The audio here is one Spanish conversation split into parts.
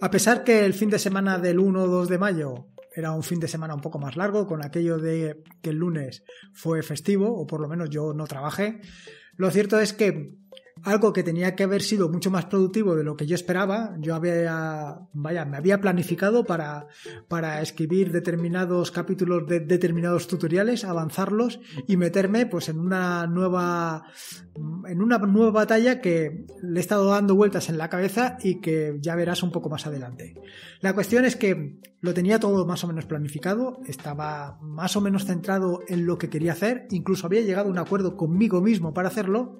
A pesar que el fin de semana del 1 o 2 de mayo era un fin de semana un poco más largo, con aquello de que el lunes fue festivo, o por lo menos yo no trabajé, lo cierto es que algo que tenía que haber sido mucho más productivo de lo que yo esperaba. Yo había, vaya, me había planificado para, para escribir determinados capítulos de determinados tutoriales, avanzarlos y meterme pues en una nueva, en una nueva batalla que le he estado dando vueltas en la cabeza y que ya verás un poco más adelante. La cuestión es que lo tenía todo más o menos planificado, estaba más o menos centrado en lo que quería hacer, incluso había llegado a un acuerdo conmigo mismo para hacerlo.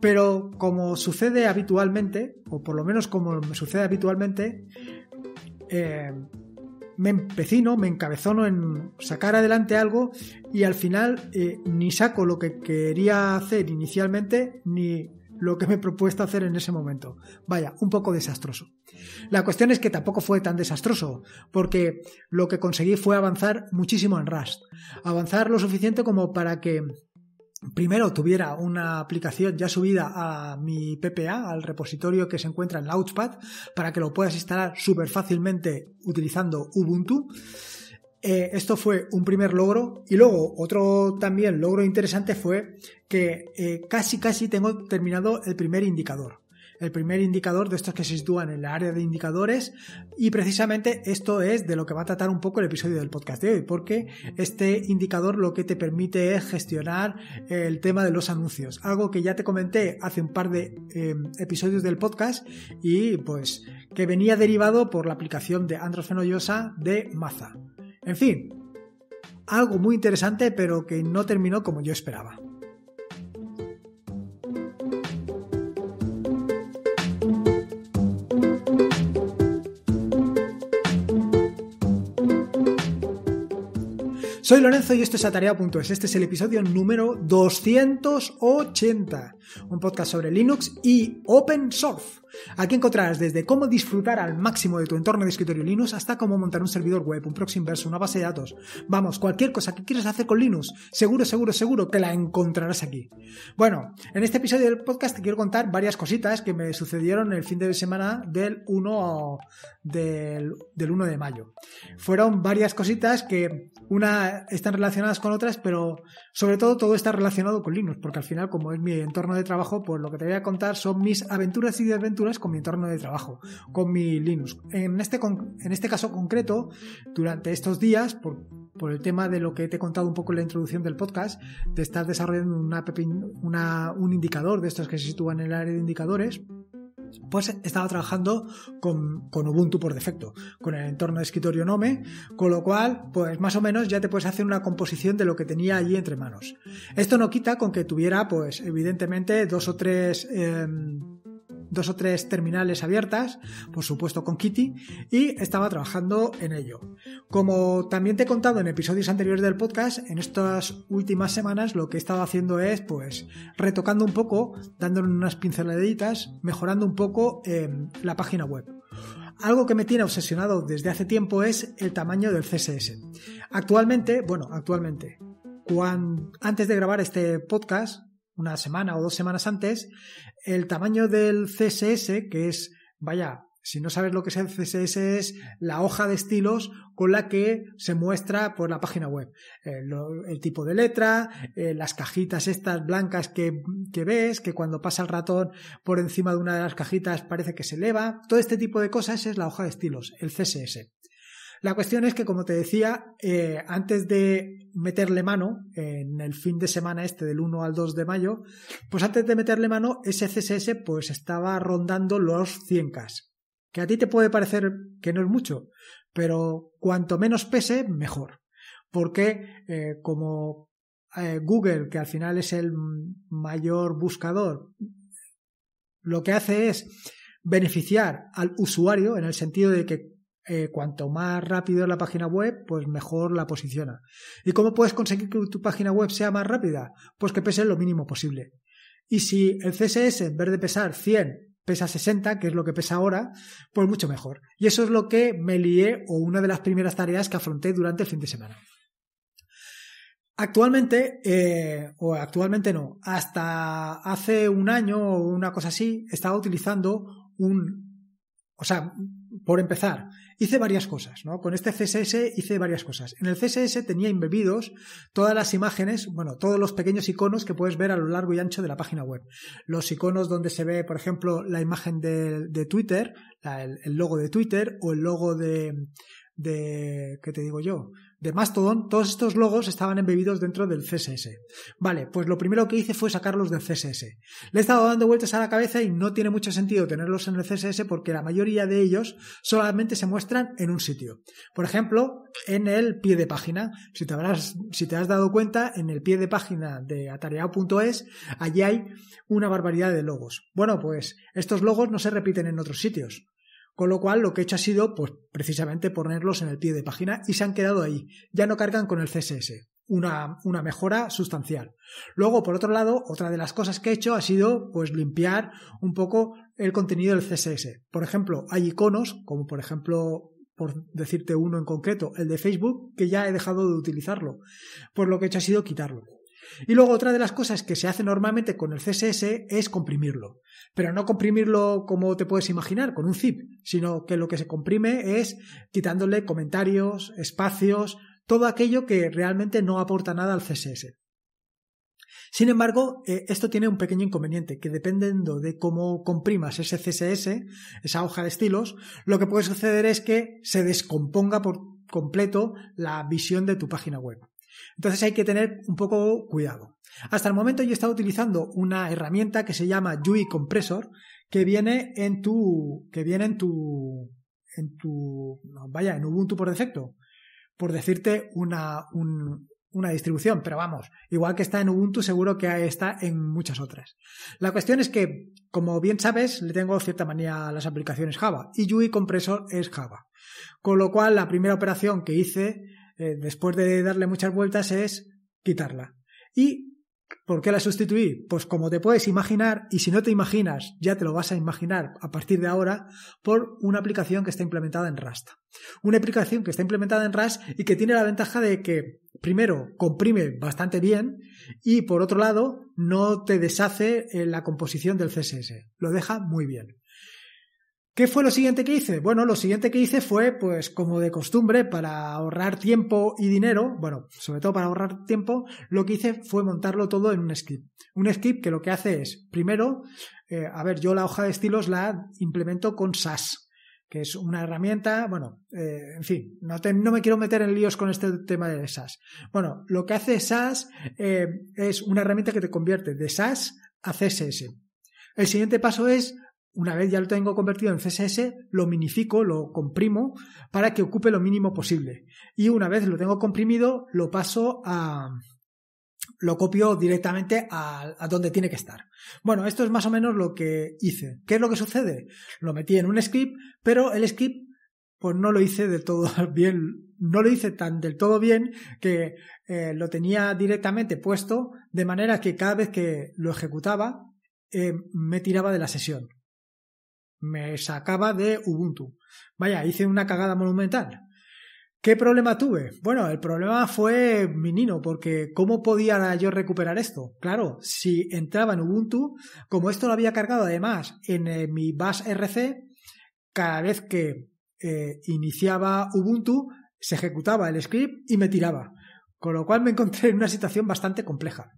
Pero como sucede habitualmente, o por lo menos como me sucede habitualmente, eh, me empecino, me encabezono en sacar adelante algo y al final eh, ni saco lo que quería hacer inicialmente ni lo que me he propuesto hacer en ese momento. Vaya, un poco desastroso. La cuestión es que tampoco fue tan desastroso, porque lo que conseguí fue avanzar muchísimo en Rust. Avanzar lo suficiente como para que primero tuviera una aplicación ya subida a mi PPA, al repositorio que se encuentra en Launchpad, para que lo puedas instalar súper fácilmente utilizando Ubuntu. Eh, esto fue un primer logro y luego otro también logro interesante fue que eh, casi casi tengo terminado el primer indicador el primer indicador de estos que se sitúan en el área de indicadores y precisamente esto es de lo que va a tratar un poco el episodio del podcast de hoy porque este indicador lo que te permite es gestionar el tema de los anuncios, algo que ya te comenté hace un par de em, episodios del podcast y pues que venía derivado por la aplicación de Androfenoyosa de Maza. En fin, algo muy interesante pero que no terminó como yo esperaba. Soy Lorenzo y esto es Atareado.es. Este es el episodio número 280, un podcast sobre Linux y Open Source. Aquí encontrarás desde cómo disfrutar al máximo de tu entorno de escritorio Linux hasta cómo montar un servidor web, un proxy inverso, una base de datos. Vamos, cualquier cosa que quieras hacer con Linux, seguro, seguro, seguro que la encontrarás aquí. Bueno, en este episodio del podcast te quiero contar varias cositas que me sucedieron el fin de semana del 1, del 1 de mayo. Fueron varias cositas que una están relacionadas con otras, pero sobre todo todo está relacionado con Linux, porque al final, como es mi entorno de trabajo, pues lo que te voy a contar son mis aventuras y desventuras con mi entorno de trabajo, con mi Linux. En este, en este caso concreto, durante estos días, por, el tema de lo que te he contado un poco en la introducción del podcast, te estar desarrollando una, un indicador de estos que se sitúan en el área de indicadores pues estaba trabajando con, Ubuntu por defecto, con el entorno de escritorio Nome, con lo cual, pues más o menos ya te puedes hacer una composición de lo que tenía allí entre manos. Esto no quita con que tuviera, pues evidentemente, dos o tres... Em, dos o tres terminales abiertas, por supuesto con Kitty, y estaba trabajando en ello. Como también te he contado en episodios anteriores del podcast, en estas últimas semanas lo que he estado haciendo es pues retocando un poco, dándole unas pinceladitas, mejorando un poco em, la página web. Algo que me tiene obsesionado desde hace tiempo es el tamaño del CSS. Actualmente, bueno, actualmente, antes de grabar este podcast, una semana o dos semanas antes, el tamaño del CSS, que es, vaya, si no sabes lo que es el CSS, es la hoja de estilos con la que se muestra por la página web. Eh, el, tipo de letra, eh, las cajitas estas blancas que, que, ves, que cuando pasa el ratón por encima de una de las cajitas parece que se eleva. Todo este tipo de cosas es la hoja de estilos, el CSS. La cuestión es que, como te decía, eh, antes de meterle mano en el fin de semana este del 1 al 2 de mayo, pues antes de meterle mano, ese CSS pues estaba rondando los 100K. Que a ti te puede parecer que no es mucho, pero cuanto menos pese, mejor. Porque eh, como eh, Google, que al final es el mayor buscador, lo que hace es beneficiar al usuario en el sentido de que eh, cuanto más rápido es la página web, pues mejor la posiciona. ¿Y cómo puedes conseguir que tu página web sea más rápida? Pues que pese lo mínimo posible. Y si el CSS, en vez de pesar 100, pesa 60, que es lo que pesa ahora, pues mucho mejor. Y eso es lo que me lié o una de las primeras tareas que afronté durante el fin de semana. Actualmente, eh, o actualmente no, hasta hace un año o una cosa así, estaba utilizando un, o sea, por empezar, hice varias cosas, ¿no? Con este CSS hice varias cosas. En el CSS tenía embebidos todas las imágenes, bueno, todos los pequeños iconos que puedes ver a lo largo y ancho de la página web. Los iconos donde se ve, por ejemplo, la imagen de, Twitter, el, logo de Twitter o el logo de, de, ¿qué te digo yo? de Mastodon, todos estos logos estaban embebidos dentro del CSS. Vale, pues lo primero que hice fue sacarlos del CSS. Le he estado dando vueltas a la cabeza y no tiene mucho sentido tenerlos en el CSS porque la mayoría de ellos solamente se muestran en un sitio. Por ejemplo, en el pie de página. Si te, si te has dado cuenta, en el pie de página de atareado.es, allí hay una barbaridad de logos. Bueno, pues estos logos no se repiten en otros sitios. Con lo cual, lo que he hecho ha sido, pues, precisamente ponerlos en el pie de página y se han quedado ahí. Ya no cargan con el CSS. Una, mejora sustancial. Luego, por otro lado, otra de las cosas que he hecho ha sido, pues, limpiar un poco el contenido del CSS. Por ejemplo, hay iconos, como por ejemplo, por decirte uno en concreto, el de Facebook, que ya he dejado de utilizarlo. Pues lo que he hecho ha sido quitarlo. Y luego otra de las cosas que se hace normalmente con el CSS es comprimirlo, pero no comprimirlo como te puedes imaginar, con un zip, sino que lo que se comprime es quitándole comentarios, espacios, todo aquello que realmente no aporta nada al CSS. Sin embargo, eh, esto tiene un pequeño inconveniente, que dependiendo de cómo comprimas ese CSS, esa hoja de estilos, lo que puede suceder es que se descomponga por completo la visión de tu página web. Entonces hay que tener un poco cuidado. Hasta el momento yo he estado utilizando una herramienta que se llama UI Compressor, que viene en tu, que viene en tu, en tu, vaya, en Ubuntu por defecto, por decirte una, una distribución, pero vamos, igual que está en Ubuntu, seguro que está en muchas otras. La cuestión es que, como bien sabes, le tengo cierta manía a las aplicaciones Java y UI Compressor es Java. Con lo cual, la primera operación que hice eh, después de darle muchas vueltas, es quitarla. ¿Y por qué la sustituir? Pues como te puedes imaginar, y si no te imaginas, ya te lo vas a imaginar a partir de ahora, por una aplicación que está implementada en Rust. Una aplicación que está implementada en Rust y que tiene la ventaja de que, primero, comprime bastante bien y, por otro lado, no te deshace eh, la composición del CSS. Lo deja muy bien. ¿Qué fue lo siguiente que hice? Bueno, lo siguiente que hice fue, pues como de costumbre, para ahorrar tiempo y dinero, bueno, sobre todo para ahorrar tiempo, lo que hice fue montarlo todo en un script. Un script que lo que hace es, primero, eh, a ver, yo la hoja de estilos la implemento con SAS, que es una herramienta, bueno, eh, en fin, no, te, no, me quiero meter en líos con este tema de SAS. Bueno, lo que hace SAS eh, es una herramienta que te convierte de SAS a CSS. El siguiente paso es una vez ya lo tengo convertido en CSS, lo minifico, lo comprimo para que ocupe lo mínimo posible. Y una vez lo tengo comprimido, lo paso a, lo copio directamente a, donde tiene que estar. Bueno, esto es más o menos lo que hice. ¿Qué es lo que sucede? Lo metí en un script, pero el script pues no lo hice del todo bien, no lo hice tan del todo bien que eh, lo tenía directamente puesto de manera que cada vez que lo ejecutaba eh, me tiraba de la sesión. Me sacaba de Ubuntu. Vaya, hice una cagada monumental. ¿Qué problema tuve? Bueno, el problema fue minino, porque ¿cómo podía yo recuperar esto? Claro, si entraba en Ubuntu, como esto lo había cargado además en eh, mi bus RC, cada vez que eh, iniciaba Ubuntu, se ejecutaba el script y me tiraba. Con lo cual me encontré en una situación bastante compleja.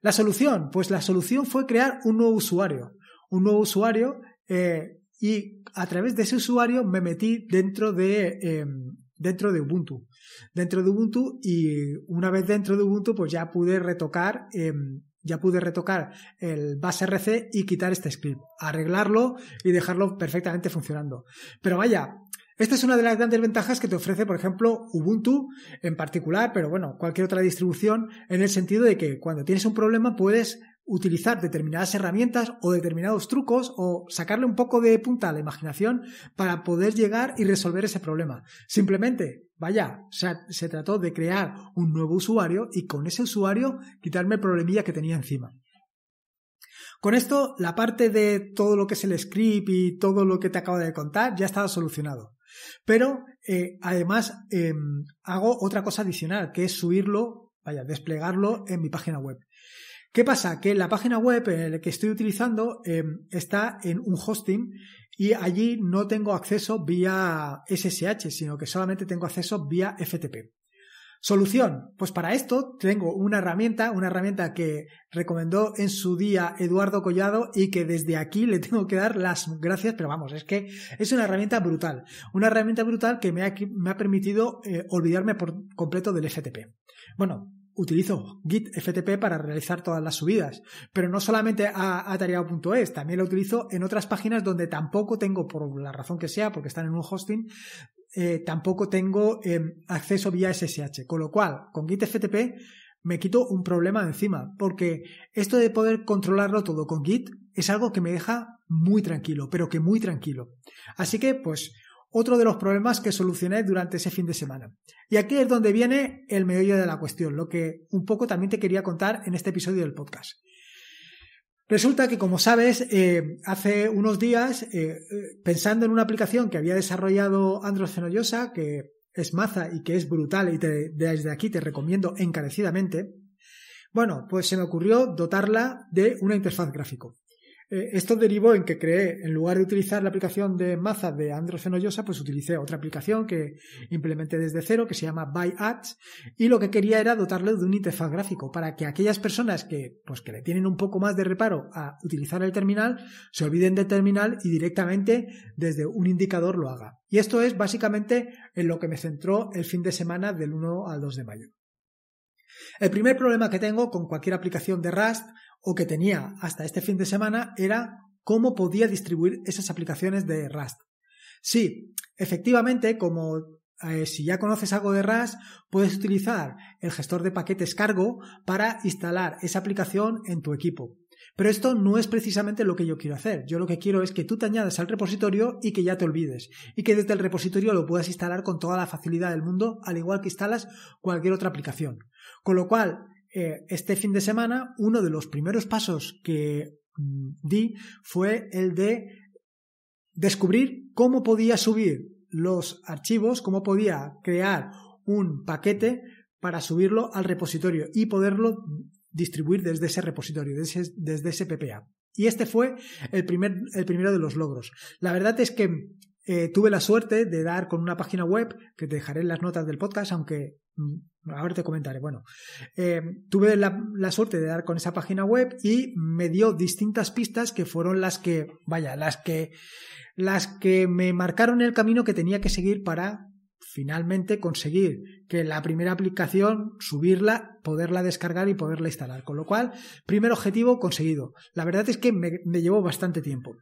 La solución, pues la solución fue crear un nuevo usuario. Un nuevo usuario eh, y a través de ese usuario me metí dentro de, em, dentro de Ubuntu. Dentro de Ubuntu y una vez dentro de Ubuntu pues ya pude retocar em, ya pude retocar el base RC y quitar este script, arreglarlo y dejarlo perfectamente funcionando. Pero vaya, esta es una de las grandes ventajas que te ofrece, por ejemplo, Ubuntu en particular, pero bueno, cualquier otra distribución, en el sentido de que cuando tienes un problema puedes utilizar determinadas herramientas o determinados trucos o sacarle un poco de punta a la imaginación para poder llegar y resolver ese problema. Simplemente, vaya, se trató de crear un nuevo usuario y con ese usuario quitarme el problemilla que tenía encima. Con esto, la parte de todo lo que es el script y todo lo que te acabo de contar ya estaba solucionado. Pero eh, además em, hago otra cosa adicional, que es subirlo, vaya, desplegarlo en mi página web. ¿Qué pasa? Que la página web que estoy utilizando em, está en un hosting y allí no tengo acceso vía SSH, sino que solamente tengo acceso vía FTP. Solución, pues para esto tengo una herramienta, una herramienta que recomendó en su día Eduardo Collado y que desde aquí le tengo que dar las gracias, pero vamos, es que es una herramienta brutal, una herramienta brutal que me ha, permitido eh, olvidarme por completo del FTP. Bueno, utilizo Git FTP para realizar todas las subidas, pero no solamente a atareado.es, también lo utilizo en otras páginas donde tampoco tengo, por la razón que sea, porque están en un hosting, eh, tampoco tengo em, acceso vía SSH. Con lo cual, con Git FTP me quito un problema encima, porque esto de poder controlarlo todo con Git es algo que me deja muy tranquilo, pero que muy tranquilo. Así que, pues, otro de los problemas que solucioné durante ese fin de semana. Y aquí es donde viene el meollo de la cuestión, lo que un poco también te quería contar en este episodio del podcast. Resulta que, como sabes, eh, hace unos días, eh, eh, pensando en una aplicación que había desarrollado Android Zenoyosa, que es maza y que es brutal y te, desde aquí te recomiendo encarecidamente, bueno, pues se me ocurrió dotarla de una interfaz gráfico. Eh, esto derivó en que creé, en lugar de utilizar la aplicación de Maza de Android pues utilicé otra aplicación que implementé desde cero, que se llama Buy y lo que quería era dotarle de un interfaz gráfico para que aquellas personas que, pues, que le tienen un poco más de reparo a utilizar el terminal, se olviden del terminal y directamente desde un indicador lo haga. Y esto es básicamente en lo que me centró el fin de semana del 1 al 2 de mayo. El primer problema que tengo con cualquier aplicación de Rust o que tenía hasta este fin de semana era cómo podía distribuir esas aplicaciones de Rust. Sí, efectivamente, como eh, si ya conoces algo de Rust, puedes utilizar el gestor de paquetes cargo para instalar esa aplicación en tu equipo. Pero esto no es precisamente lo que yo quiero hacer. Yo lo que quiero es que tú te añadas al repositorio y que ya te olvides. Y que desde el repositorio lo puedas instalar con toda la facilidad del mundo, al igual que instalas cualquier otra aplicación. Con lo cual, eh, este fin de semana uno de los primeros pasos que mm, di fue el de descubrir cómo podía subir los archivos, cómo podía crear un paquete para subirlo al repositorio y poderlo distribuir desde ese repositorio, desde, desde ese PPA. Y este fue el, primer, el primero de los logros. La verdad es que eh, tuve la suerte de dar con una página web, que te dejaré en las notas del podcast, aunque mm, ahora te comentaré. Bueno, eh, tuve la, suerte de dar con esa página web y me dio distintas pistas que fueron las que, vaya, las que, las que me marcaron el camino que tenía que seguir para finalmente conseguir que la primera aplicación, subirla, poderla descargar y poderla instalar. Con lo cual, primer objetivo conseguido. La verdad es que me llevó bastante tiempo.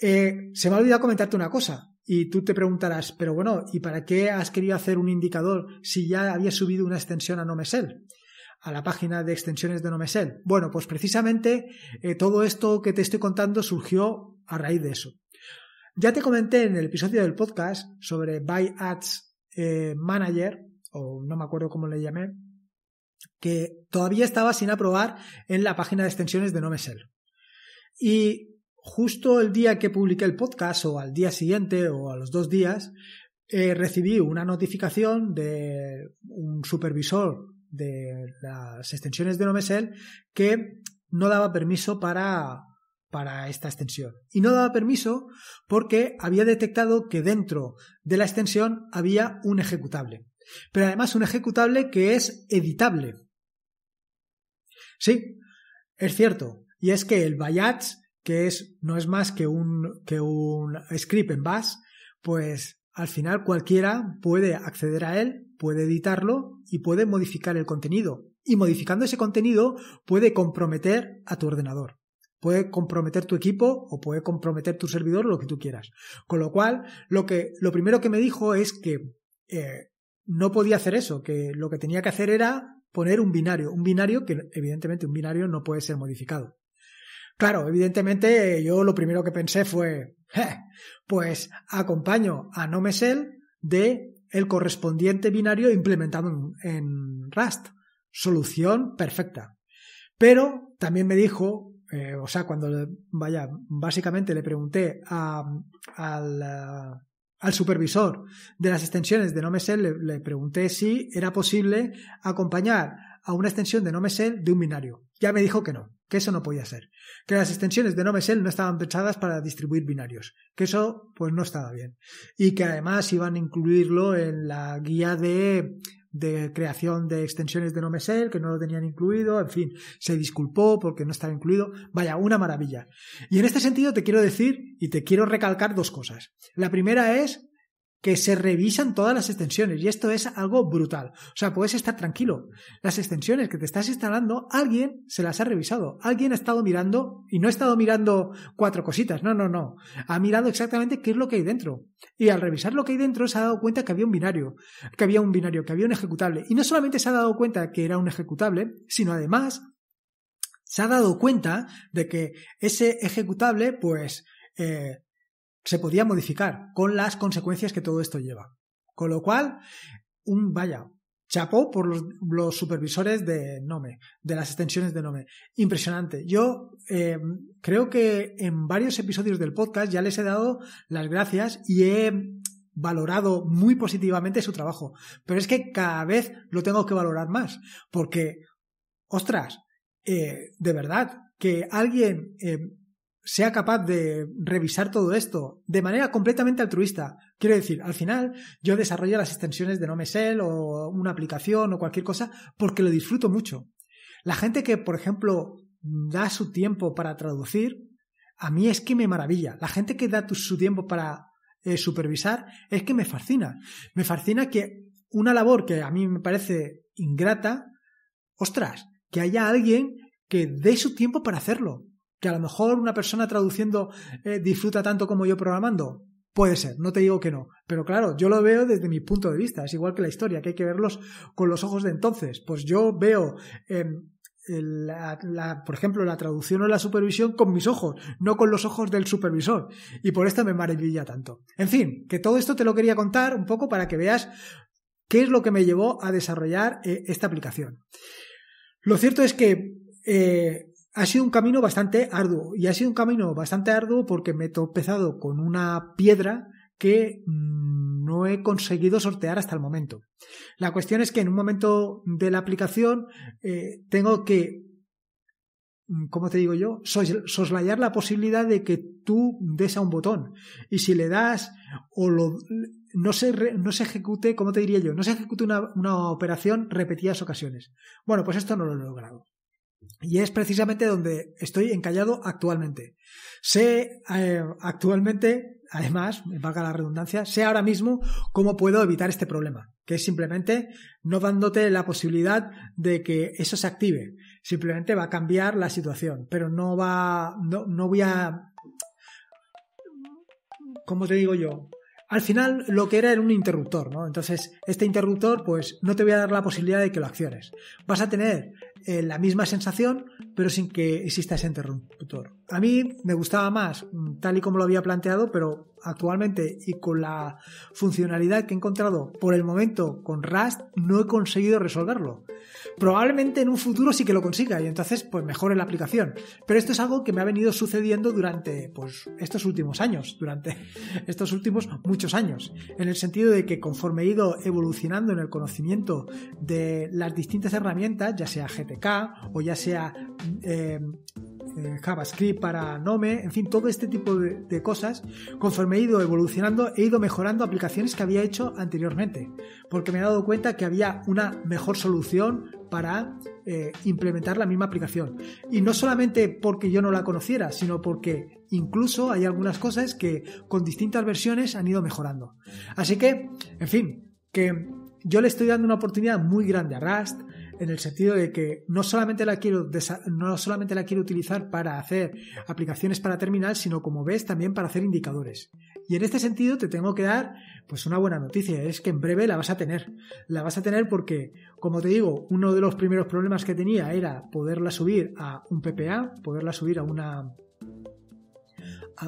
Eh, se me ha olvidado comentarte una cosa. Y tú te preguntarás, pero bueno, ¿y para qué has querido hacer un indicador si ya había subido una extensión a Nomesel? a la página de extensiones de Nomesel. Bueno, pues precisamente eh, todo esto que te estoy contando surgió a raíz de eso. Ya te comenté en el episodio del podcast sobre Buy Ads eh, Manager, o no me acuerdo cómo le llamé, que todavía estaba sin aprobar en la página de extensiones de Nomesel. Y justo el día que publiqué el podcast o al día siguiente o a los dos días, eh, recibí una notificación de un supervisor de las extensiones de NoMesel que no daba permiso para, para esta extensión. Y no daba permiso porque había detectado que dentro de la extensión había un ejecutable. Pero además un ejecutable que es editable. Sí, es cierto. Y es que el Bayats que es, no es más que un, que un script en Bash, pues al final cualquiera puede acceder a él, puede editarlo y puede modificar el contenido. Y modificando ese contenido puede comprometer a tu ordenador. Puede comprometer tu equipo o puede comprometer tu servidor, lo que tú quieras. Con lo cual, lo, que, lo primero que me dijo es que eh, no podía hacer eso, que lo que tenía que hacer era poner un binario, un binario que evidentemente un binario no puede ser modificado. Claro, evidentemente yo lo primero que pensé fue, pues acompaño a no del de el correspondiente binario implementado en, Rust. Solución perfecta. Pero también me dijo, eh, o sea, cuando, vaya, básicamente le pregunté eh, al, supervisor de las extensiones de NoMesel, le, le pregunté si era posible acompañar a una extensión de NoMesel de un binario. Ya me dijo que no, que eso no podía ser. Que las extensiones de NoMesel no estaban pensadas para distribuir binarios. Que eso, pues no estaba bien. Y que además iban a incluirlo en la guía de, de creación de extensiones de NoMesel, que no lo tenían incluido. En fin, se disculpó porque no estaba incluido. Vaya, una maravilla. Y en este sentido te quiero decir y te quiero recalcar dos cosas. La primera es que se revisan todas las extensiones y esto es algo brutal. O sea, puedes estar tranquilo. Las extensiones que te estás instalando, alguien se las ha revisado, alguien ha estado mirando y no ha estado mirando cuatro cositas, no, no, no. Ha mirado exactamente qué es lo que hay dentro. Y al revisar lo que hay dentro se ha dado cuenta que había un binario, que había un binario, que había un ejecutable. Y no solamente se ha dado cuenta que era un ejecutable, sino además se ha dado cuenta de que ese ejecutable, pues... Eh, se podía modificar con las consecuencias que todo esto lleva. Con lo cual, un vaya, chapó por los, supervisores de Nome, de las extensiones de Nome. Impresionante. Yo eh, creo que en varios episodios del podcast ya les he dado las gracias y he valorado muy positivamente su trabajo. Pero es que cada vez lo tengo que valorar más, porque, ostras, eh, de verdad, que alguien eh, sea capaz de revisar todo esto de manera completamente altruista. Quiero decir, al final yo desarrollo las extensiones de NoMesel o una aplicación o cualquier cosa porque lo disfruto mucho. La gente que, por ejemplo, da su tiempo para traducir, a mí es que me maravilla. La gente que da su tiempo para eh, supervisar es que me fascina. Me fascina que una labor que a mí me parece ingrata, ostras, que haya alguien que dé su tiempo para hacerlo. Que a lo mejor una persona traduciendo eh, disfruta tanto como yo programando. Puede ser, no te digo que no. Pero claro, yo lo veo desde mi punto de vista. Es igual que la historia, que hay que verlos con los ojos de entonces. Pues yo veo, em, por ejemplo, la traducción o la supervisión con mis ojos, no con los ojos del supervisor. Y por esto me maravilla tanto. En fin, que todo esto te lo quería contar un poco para que veas qué es lo que me llevó a desarrollar eh, esta aplicación. Lo cierto es que eh, ha sido un camino bastante arduo y ha sido un camino bastante arduo porque me he topezado con una piedra que mm, no he conseguido sortear hasta el momento. La cuestión es que en un momento de la aplicación eh, tengo que, mm, ¿cómo te digo yo?, soslayar la posibilidad de que tú des a un botón y si le das o lo, no se, no se ejecute, ¿cómo te diría yo? No se ejecute una, una operación repetidas ocasiones. Bueno, pues esto no lo he logrado. Y es precisamente donde estoy encallado actualmente. Sé eh, actualmente, además, me valga la redundancia, sé ahora mismo cómo puedo evitar este problema, que es simplemente no dándote la posibilidad de que eso se active. Simplemente va a cambiar la situación, pero no va, no, no voy a, ¿cómo te digo yo? al final lo que era era un interruptor, ¿no? Entonces, este interruptor, pues no te voy a dar la posibilidad de que lo acciones. Vas a tener eh, la misma sensación, pero sin que exista ese interruptor a mí me gustaba más mm, tal y como lo había planteado, pero actualmente y con la funcionalidad que he encontrado por el momento con Rust, no he conseguido resolverlo. Probablemente en un futuro sí que lo consiga y entonces pues mejore la aplicación. Pero esto es algo que me ha venido sucediendo durante pues estos últimos años, durante estos últimos muchos años, en el sentido de que conforme he ido evolucionando en el conocimiento de las distintas herramientas, ya sea GTK o ya sea mm, eh, JavaScript para Nome, en fin, todo este tipo de, cosas, conforme he ido evolucionando, he ido mejorando aplicaciones que había hecho anteriormente, porque me he dado cuenta que había una mejor solución para eh, implementar la misma aplicación. Y no solamente porque yo no la conociera, sino porque incluso hay algunas cosas que con distintas versiones han ido mejorando. Así que, en fin, que yo le estoy dando una oportunidad muy grande a Rust en el sentido de que no solamente la quiero, no solamente la quiero utilizar para hacer aplicaciones para terminal, sino como ves también para hacer indicadores. Y en este sentido te tengo que dar pues una buena noticia, es que en breve la vas a tener. La vas a tener porque, como te digo, uno de los primeros problemas que tenía era poderla subir a un PPA, poderla subir a una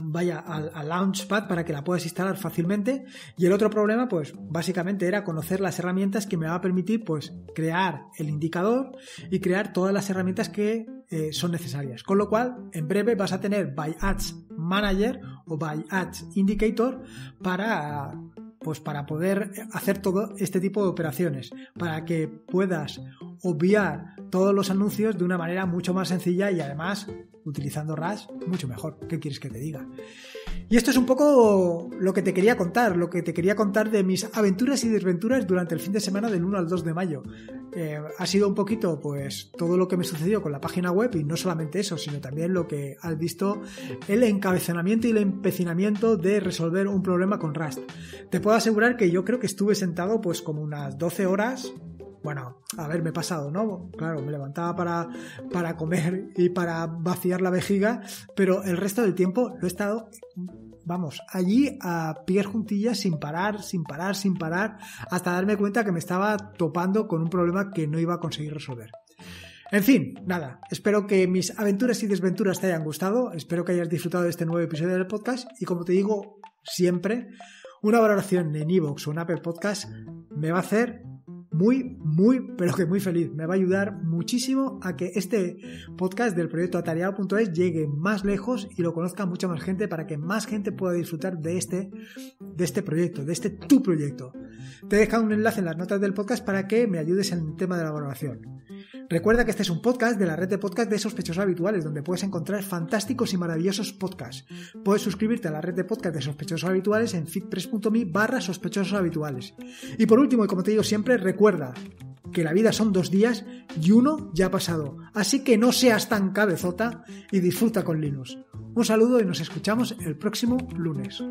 vaya al, Launchpad para que la puedas instalar fácilmente. Y el otro problema, pues básicamente era conocer las herramientas que me va a permitir pues crear el indicador y crear todas las herramientas que eh, son necesarias. Con lo cual, en breve vas a tener By Ads Manager o By Ads Indicator para pues para poder hacer todo este tipo de operaciones, para que puedas obviar todos los anuncios de una manera mucho más sencilla y además utilizando RAS mucho mejor. ¿Qué quieres que te diga? Y esto es un poco lo que te quería contar, lo que te quería contar de mis aventuras y desventuras durante el fin de semana del 1 al 2 de mayo. Eh, ha sido un poquito pues todo lo que me sucedió con la página web y no solamente eso, sino también lo que has visto el encabezamiento y el empecinamiento de resolver un problema con Rust. Te puedo asegurar que yo creo que estuve sentado pues como unas 12 horas bueno, a ver, me pasado, ¿no? Claro, me levantaba para, para comer y para vaciar la vejiga, pero el resto del tiempo lo he estado vamos, allí a pies juntillas sin parar, sin parar, sin parar, hasta darme cuenta que me estaba topando con un problema que no iba a conseguir resolver. En fin, nada, espero que mis aventuras y desventuras te hayan gustado, espero que hayas disfrutado de este nuevo episodio del podcast y como te digo siempre, una valoración en iVoox o en Apple Podcast me va a hacer muy, muy, pero que muy feliz. Me va a ayudar muchísimo a que este podcast del proyecto atareado.es llegue más lejos y lo conozca mucha más gente para que más gente pueda disfrutar de este, de este proyecto, de este tu proyecto. Te he dejado un enlace en las notas del podcast para que me ayudes en el tema de la valoración. Recuerda que este es un podcast de la red de podcast de sospechosos habituales, donde puedes encontrar fantásticos y maravillosos podcasts. Puedes suscribirte a la red de podcast de sospechosos habituales en fit barra sospechosos habituales. Y por último, y como te digo siempre, recuerda que la vida son dos días y uno ya ha pasado. Así que no seas tan cabezota y disfruta con Linux. Un saludo y nos escuchamos el próximo lunes.